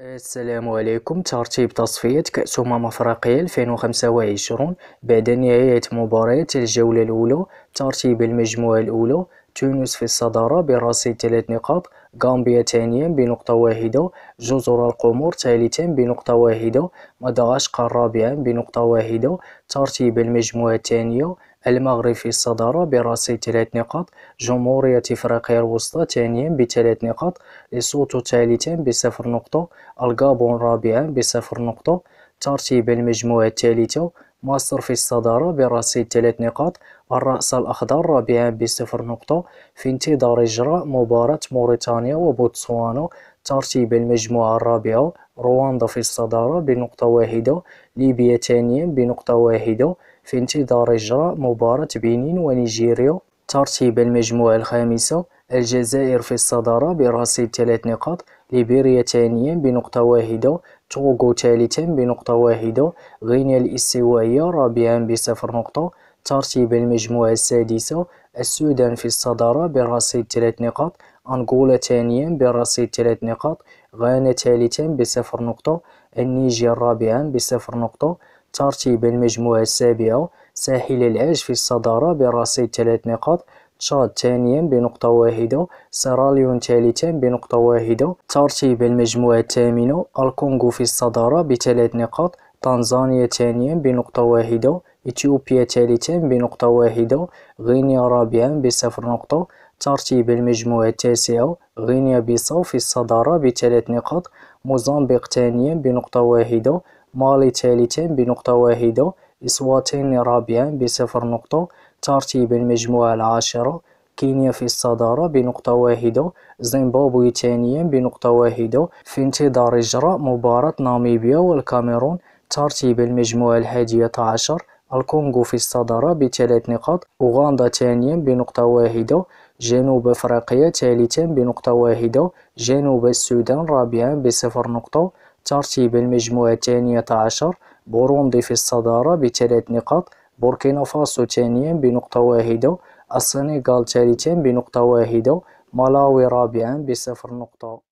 السلام عليكم ترتيب تصفية كأس أمم أفريقيا 2025 بعد نهاية مباريات الجولة الأولى ترتيب المجموعة الأولى تونس في الصدارة برصيد ثلاث نقاط غامبيا ثانيا بنقطة واحدة جزر القمر ثالثا بنقطة واحدة مدغشقر رابعا بنقطة واحدة ترتيب المجموعة الثانية المغرب في الصدارة برصيد ثلاث نقاط جمهورية إفريقيا الوسطى ثانيا بثلاث نقاط لسوتو ثالثا بصفر نقطة الغابون رابعا بصفر نقطة ترتيب المجموعة الثالثة مصر في الصدارة برصيد ثلاث نقاط الرأس الأخضر رابعا بصفر نقطة في انتظار إجراء مباراة موريتانيا وبوتسوانا ترتيب المجموعة الرابعة رواندا في الصدارة بنقطة واحدة ليبيا ثانيا بنقطة واحدة في انتظار إجراء مباراة بنين ونيجيريا ترتيب المجموعة الخامسة الجزائر في الصدارة برصيد ثلاث نقاط ليبيريا ثانيا بنقطة واحدة توغو ثالثا بنقطة واحدة غينيا الاستوائية رابعا بصفر نقطة ترتيب المجموعة السادسة السودان في الصدارة برصيد ثلاث نقاط أنغولا ثانيا برصيد ثلاث نقاط غانا ثالثا بصفر نقطة النيجر رابعا بصفر نقطة ترتيب المجموعة السابعة ساحل العاج في الصدارة برصيد ثلاث نقاط تشاد ثانيا بنقطة واحدة سيراليون ثالثا بنقطة واحدة ترتيب المجموعة الثامنة الكونغو في الصدارة بثلاث نقاط تنزانيا ثانيا بنقطة واحدة إثيوبيا ثالثا بنقطة واحدة غينيا رابعا بصفر نقطة ترتيب المجموعة التاسعة غينيا بيساو في الصدارة بثلاث نقاط موزمبيق ثانيا بنقطة واحدة مالي ثالثا بنقطة واحدة، إسواتين رابعا بصفر نقطة، ترتيب المجموعة العاشرة، كينيا في الصدارة بنقطة واحدة، زيمبابوي ثانيا بنقطة واحدة، في انتظار إجراء مباراة ناميبيا والكاميرون، ترتيب المجموعة الحادية عشر، الكونغو في الصدارة بثلاث نقاط، أوغندا ثانيا بنقطة واحدة، جنوب أفريقيا ثالثا بنقطة واحدة، جنوب السودان رابعا بصفر نقطة. ترتيب المجموعة الثانية عشر بوروندي في الصدارة بثلاث نقاط بوركينا فاسو ثانيا بنقطة واحدة السنغال ثالثا بنقطة واحدة مالاوي رابعا بصفر نقطة